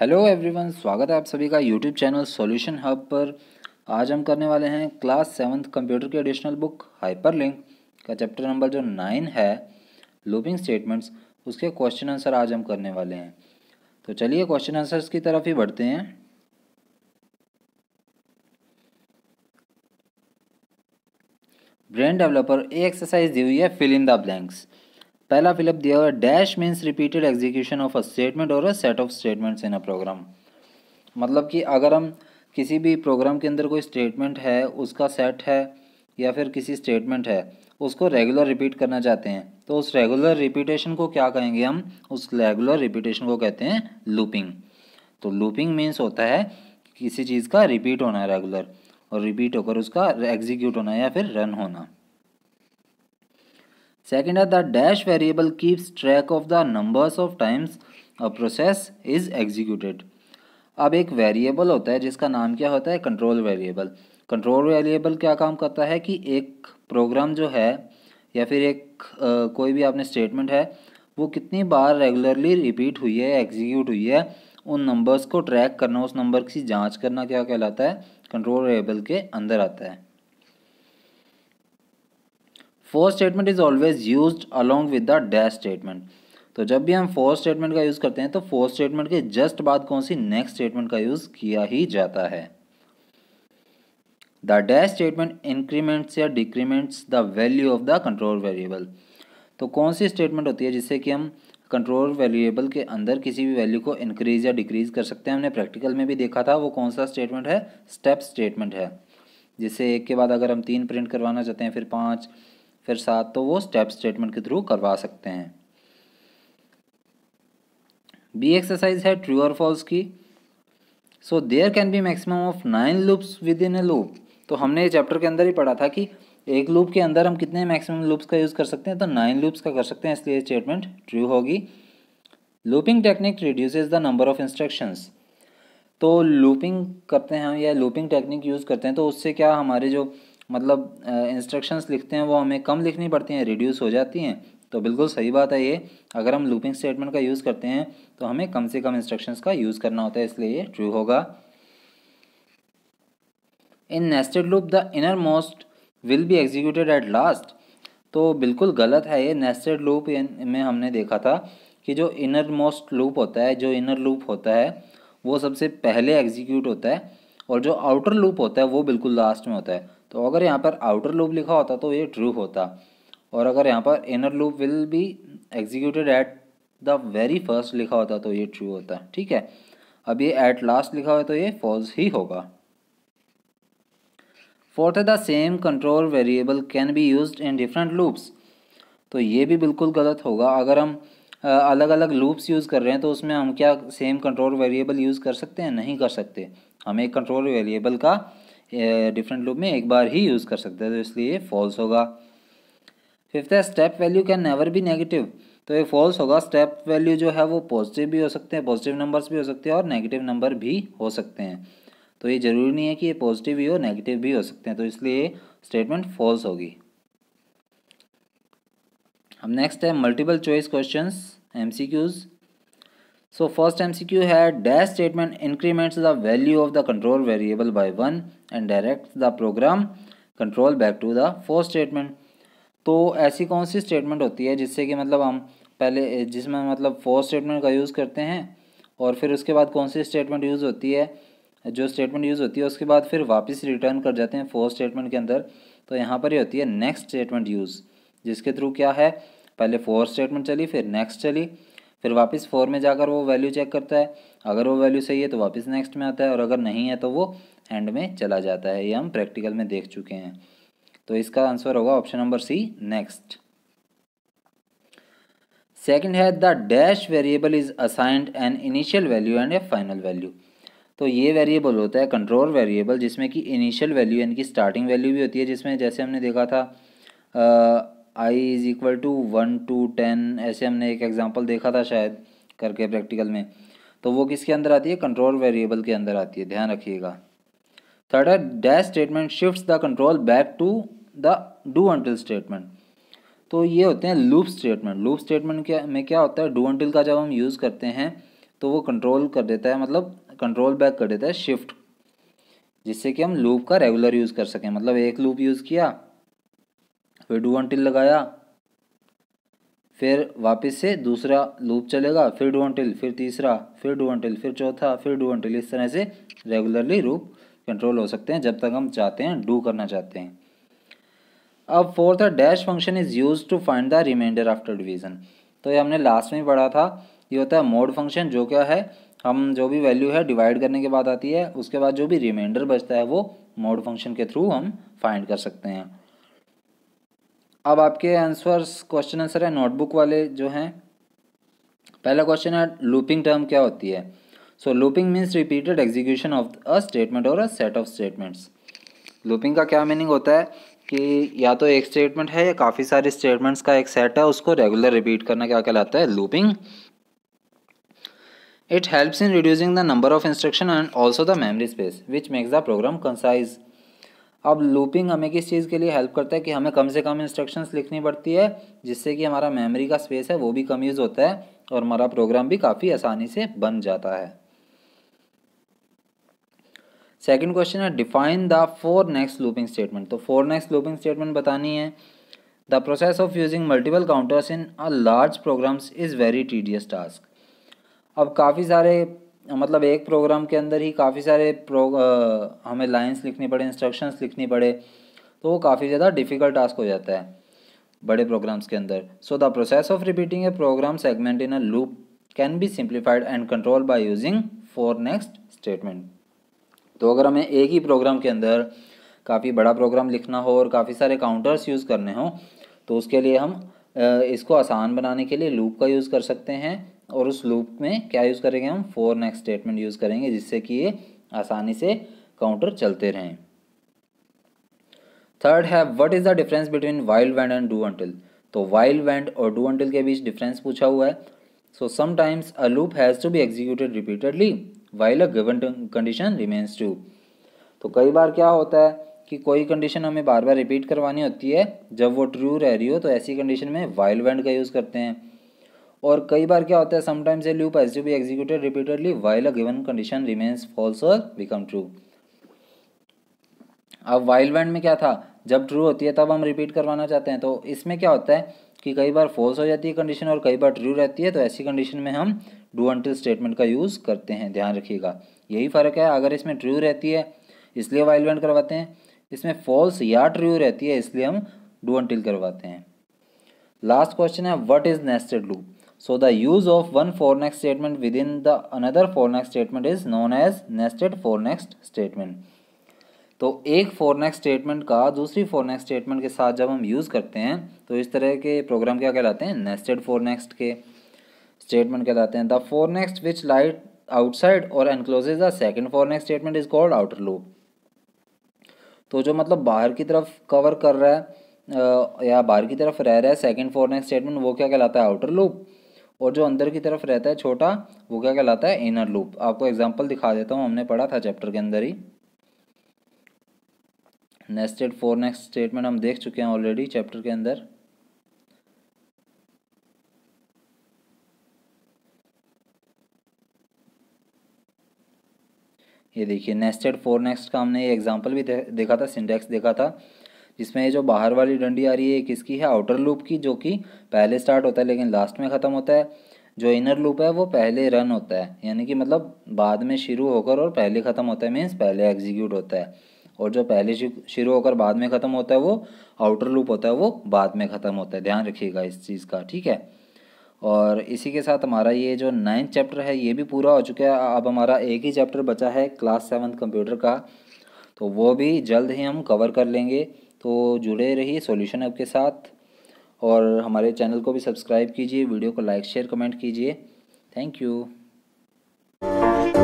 Hello everyone स्वागत है आप सभी का यूट्यूब चैनल सॉल्यूशन हब पर आज हम करने वाले हैं क्लास सेवन्थ कंप्यूटर की एडिशनल बुक हाइपरलिंक का चैप्टर नंबर जो नाइन है लूपिंग स्टेटमेंट्स उसके क्वेश्चन आंसर आज हम करने वाले हैं तो चलिए क्वेश्चन आंसर्स की तरफ ही बढ़ते हैं ब्रेन डेवलपर एक एक्सरसाइज दी हुई है फिल इन द ब्लैंक्स पहला फिलअप दिया हुआ dash means repeated execution of a statement और a set of statements in a program मतलब कि अगर हम किसी भी प्रोग्राम के अंदर कोई स्टेटमेंट है उसका सेट है या फिर किसी स्टेटमेंट है उसको रेगुलर रिपीट करना चाहते हैं तो उस रेगुलर रिपीटेशन को क्या कहेंगे हम उस रेगुलर रिपीटेशन को कहते हैं लूपिंग तो लूपिंग मीन्स होता है किसी चीज़ का रिपीट होना है रेगुलर और रिपीट होकर उसका एग्जीक्यूट होना या फिर रन होना Second है the dash variable keeps track of the numbers of times a process is executed. अब एक वेरिएबल होता है जिसका नाम क्या होता है कंट्रोल वेरिएबल कंट्रोल वेरिएबल क्या काम करता है कि एक प्रोग्राम जो है या फिर एक आ, कोई भी आपने स्टेटमेंट है वो कितनी बार रेगुलरली रिपीट हुई है एग्जीक्यूट हुई है उन नंबर्स को ट्रैक करना उस नंबर की जांच करना क्या कहलाता है कंट्रोल वेरिएबल के अंदर आता है fourth statement is always use along with the dash statement तो जब भी हम फोर्थ स्टेटमेंट का यूज़ करते हैं तो फोर्थ स्टेटमेंट के जस्ट बाद कौन सी नेक्स्ट स्टेटमेंट का यूज़ किया ही जाता है द डैश स्टेटमेंट इंक्रीमेंट्स या decrements the value of the control variable तो कौन सी स्टेटमेंट होती है जिससे कि हम कंट्रोल वेरिएबल के अंदर किसी भी वैल्यू को इंक्रीज या डिक्रीज कर सकते हैं हमने प्रैक्टिकल में भी देखा था वो कौन सा स्टेटमेंट है स्टेप स्टेटमेंट है जिससे एक के बाद अगर हम तीन प्रिंट करवाना चाहते हैं फिर पाँच फिर साथ तो वो स्टेप स्टेटमेंट के थ्रू करवा सकते हैं बी एक्सरसाइज है ट्रू और फॉल्स की so there can be maximum of nine loops within a loop तो हमने ये चैप्टर के अंदर ही पढ़ा था कि एक लूप के अंदर हम कितने मैक्सिमम लूप्स का यूज़ कर सकते हैं तो नाइन लूप्स का कर सकते हैं इसलिए स्टेटमेंट ट्रू होगी looping technique reduces the number of instructions तो लूपिंग करते हैं या लूपिंग टेक्निक यूज़ करते हैं तो उससे क्या हमारे जो मतलब इंस्ट्रक्शंस लिखते हैं वो हमें कम लिखनी पड़ती हैं रिड्यूस हो जाती हैं तो बिल्कुल सही बात है ये अगर हम लूपिंग स्टेटमेंट का यूज़ करते हैं तो हमें कम से कम इंस्ट्रक्शंस का यूज़ करना होता है इसलिए ये ट्रू होगा in nested loop the innermost will be executed at last तो बिल्कुल गलत है ये नेस्टेड लूप में हमने देखा था कि जो इनर मोस्ट लूप होता है जो इनर लूप होता है वो सबसे पहले एग्जीक्यूट होता है और जो आउटर लूप होता है वो बिल्कुल लास्ट में होता है तो अगर यहाँ पर आउटर लूप लिखा होता तो ये ट्रू होता और अगर यहाँ पर inner loop will be executed at the very first लिखा होता तो ये ट्रू होता ठीक है अब ये एट लास्ट लिखा हुआ तो ये फॉल्स ही होगा fourth the same control variable can be use in different loops तो ये भी बिल्कुल गलत होगा अगर हम अलग अलग लूप्स यूज़ कर रहे हैं तो उसमें हम क्या सेम कंट्रोल वेरिएबल यूज़ कर सकते हैं नहीं कर सकते हमें कंट्रोल वेरिएबल का डिफरेंट लूप में एक बार ही यूज़ कर सकते हैं तो इसलिए फॉल्स होगा फिफ्थ है स्टेप वैल्यू कैन नेवर भी नेगेटिव तो ये फॉल्स होगा स्टेप वैल्यू जो है वो पॉजिटिव भी हो सकते हैं पॉजिटिव नंबर्स भी हो सकते हैं और नेगेटिव नंबर भी हो सकते हैं तो ये ज़रूरी नहीं है कि ये पॉजिटिव भी हो नेगेटिव भी हो सकते हैं तो इसलिए स्टेटमेंट फॉल्स होगी अब नेक्स्ट है multiple choice questions MCQs so first M C Q है dash statement increment the value of the control variable by one and direct the program control back to the first statement तो ऐसी कौन सी statement होती है जिससे कि मतलब हम पहले जिसमें मतलब फोर्थ स्टेटमेंट का यूज़ करते हैं और फिर उसके बाद कौन सी स्टेटमेंट यूज़ होती है जो स्टेटमेंट यूज़ होती है उसके बाद फिर वापस रिटर्न कर जाते हैं फोर्थ स्टेटमेंट के अंदर तो यहाँ पर ही होती है नेक्स्ट स्टेटमेंट यूज़ जिसके थ्रू क्या है पहले फोर्थ स्टेटमेंट चली फिर नेक्स्ट चली फिर वापस फोर में जाकर वो वैल्यू चेक करता है अगर वो वैल्यू सही है तो वापस नेक्स्ट में आता है और अगर नहीं है तो वो एंड में चला जाता है ये हम प्रैक्टिकल में देख चुके हैं तो इसका आंसर होगा option number C next second है the dash variable is assigned an initial value and a final value तो ये वेरिएबल होता है कंट्रोल वेरिएबल जिसमें कि इनिशियल वैल्यू यानी कि स्टार्टिंग वैल्यू भी होती है जिसमें जैसे हमने देखा था I is equal to one to ten ऐसे हमने एक एग्ज़ाम्पल देखा था शायद करके प्रैक्टिकल में तो वो किसके अंदर आती है कंट्रोल वेरिएबल के अंदर आती है ध्यान रखिएगा थर्ड है dash statement shifts the control back to the do until statement तो ये होते हैं लूप स्टेटमेंट लूप स्टेटमेंट क्या में क्या होता है डू अंटिल का जब हम यूज़ करते हैं तो वो कंट्रोल कर देता है मतलब कंट्रोल बैक कर देता है शिफ्ट जिससे कि हम लूप का रेगुलर यूज़ कर सकें मतलब एक लूप यूज़ किया फिर डू ऑनटिल लगाया फिर वापस से दूसरा लूप चलेगा फिर डू ऑनटिल फिर तीसरा फिर डू ऑनटिल फिर चौथा फिर डू ऑनटिल इस तरह से रेगुलरली रूप कंट्रोल हो सकते हैं जब तक हम चाहते हैं डू करना चाहते हैं अब fourth dash function is use to find the remainder after division तो ये हमने लास्ट में पढ़ा था ये होता है मोड फंक्शन जो क्या है हम जो भी वैल्यू है डिवाइड करने के बाद आती है उसके बाद जो भी रिमाइंडर बचता है वो मोड फंक्शन के थ्रू हम फाइंड कर सकते हैं अब आपके आंसर्स क्वेश्चन आंसर है नोटबुक वाले जो हैं पहला क्वेश्चन है लूपिंग टर्म क्या होती है so looping means repeated execution of a statement और a set of statements looping का क्या मीनिंग होता है कि या तो एक स्टेटमेंट है या काफ़ी सारे स्टेटमेंट्स का एक सेट है उसको रेगुलर रिपीट करना क्या कहलाता है looping it helps in reducing the number of instruction and also the memory space which makes the program concise अब लूपिंग हमें किस चीज़ के लिए हेल्प करता है कि हमें कम से कम इंस्ट्रक्शंस लिखनी पड़ती है जिससे कि हमारा मेमोरी का स्पेस है वो भी कम यूज़ होता है और हमारा प्रोग्राम भी काफ़ी आसानी से बन जाता है सेकंड क्वेश्चन है define the for next looping statement तो फोर नेक्स्ट लूपिंग स्टेटमेंट बतानी है the process of using multiple counters in a large programs is very tedious task अब काफ़ी सारे मतलब एक प्रोग्राम के अंदर ही काफ़ी सारे प्रो आ, हमें लाइन्स लिखनी पड़े इंस्ट्रक्शंस लिखनी पड़े तो वो काफ़ी ज़्यादा डिफ़िकल्ट टास्क हो जाता है बड़े प्रोग्राम्स के अंदर so the process of repeating a program segment in a loop can be simplified and control by using for next statement तो अगर हमें एक ही प्रोग्राम के अंदर काफ़ी बड़ा प्रोग्राम लिखना हो और काफ़ी सारे काउंटर्स यूज़ करने हों तो उसके लिए हम इसको आसान बनाने के लिए लूप का यूज़ कर सकते हैं और उस लूप में क्या यूज़ करेंगे हम फोर नेक्स्ट स्टेटमेंट यूज़ करेंगे जिससे कि ये आसानी से काउंटर चलते रहें थर्ड है what is the difference between while wend and do until तो वाइल्ड वैंड और डू अंटिल के बीच डिफरेंस पूछा हुआ है so sometimes a loop has to be executed repeatedly while a given condition remains true तो कई बार क्या होता है कि कोई कंडीशन हमें बार बार रिपीट करवानी होती है जब वो ट्रू रह रही हो तो ऐसी कंडीशन में वाइल्ड वैंड का यूज़ करते हैं और कई बार क्या होता है sometimes a loop has to be executed repeatedly while a given condition remains false और बिकम ट्रू अब वाइल बैंड में क्या था जब ट्रू होती है तब हम रिपीट करवाना चाहते हैं तो इसमें क्या होता है कि कई बार फॉल्स हो जाती है कंडीशन और कई बार ट्रू रहती है तो ऐसी कंडीशन में हम डू अंटिल स्टेटमेंट का यूज़ करते हैं ध्यान रखिएगा यही फ़र्क है अगर इसमें ट्रू रहती है इसलिए वाइल बैंड करवाते हैं इसमें फॉल्स या ट्रू रहती है इसलिए हम डू अंटिल करवाते हैं लास्ट क्वेश्चन है what is nested loop So the use of one for next within the another for next statement is known as nested for next statement. तो एक फॉर नेक्स्ट स्टेटमेंट का दूसरी for next statement के साथ जब हम use करते हैं तो इस तरह के प्रोग्राम क्या कहलाते हैं नेस्टेड फॉर नेक्स्ट के स्टेटमेंट कहलाते हैं the for next which light outside और encloses the second for next statement is called outer loop तो जो मतलब बाहर की तरफ कवर कर रहा है या बाहर की तरफ रह रहा है सेकेंड फॉर नेक्स्ट स्टेटमेंट वो क्या कहलाता है आउटर लूप और जो अंदर की तरफ रहता है छोटा वो क्या कहलाता है इनर लूप आपको एग्जाम्पल दिखा देता हूँ हमने पढ़ा था चैप्टर के अंदर ही नेस्टेड फोर नेक्स्ट स्टेटमेंट हम देख चुके हैं ऑलरेडी चैप्टर के अंदर ये देखिए नेस्टेड फोर नेक्स्ट का हमने ये एग्जाम्पल भी देखा था सिंटेक्स देखा था जिसमें ये जो बाहर वाली डंडी आ रही है ये किसकी है आउटर लूप की जो कि पहले स्टार्ट होता है लेकिन लास्ट में ख़त्म होता है जो इनर लूप है वो पहले रन होता है यानी कि मतलब बाद में शुरू होकर और पहले ख़त्म होता है मीन्स पहले एग्जीक्यूट होता है और जो पहले शुरू होकर बाद में ख़त्म होता है वो आउटर लूप होता है वो बाद में ख़त्म होता है ध्यान रखिएगा इस चीज़ का ठीक है और इसी के साथ हमारा ये जो नाइन्थ चैप्टर है ये भी पूरा हो चुका है अब हमारा एक ही चैप्टर बचा है क्लास सेवन्थ कंप्यूटर का तो वो भी जल्द ही हम कवर कर लेंगे तो जुड़े रहिए सॉल्यूशन आपके साथ और हमारे चैनल को भी सब्सक्राइब कीजिए वीडियो को लाइक शेयर कमेंट कीजिए थैंक यू